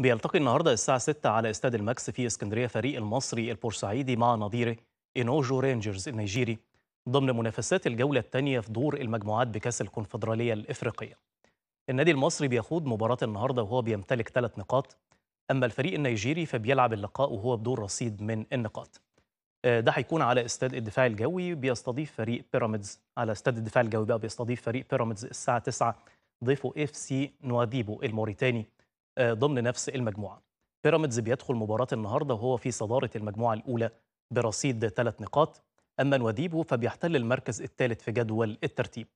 بيلتقي النهارده الساعة 6 على استاد المكس في اسكندرية فريق المصري البورسعيدي مع نظيره إنوجو رينجرز النيجيري ضمن منافسات الجولة الثانية في دور المجموعات بكأس الكونفدرالية الإفريقية. النادي المصري بيخوض مباراة النهارده وهو بيمتلك ثلاث نقاط، أما الفريق النيجيري فبيلعب اللقاء وهو بدور رصيد من النقاط. آه، ده هيكون على استاد الدفاع الجوي بيستضيف فريق بيراميدز على استاد الدفاع الجوي بقى بيستضيف فريق بيراميدز الساعة 9 ضيفه اف سي نواديبو الموريتاني ضمن نفس المجموعة بيراميدز بيدخل مباراة النهاردة وهو في صدارة المجموعة الأولى برصيد ثلاث نقاط أما نواديبو فبيحتل المركز الثالث في جدول الترتيب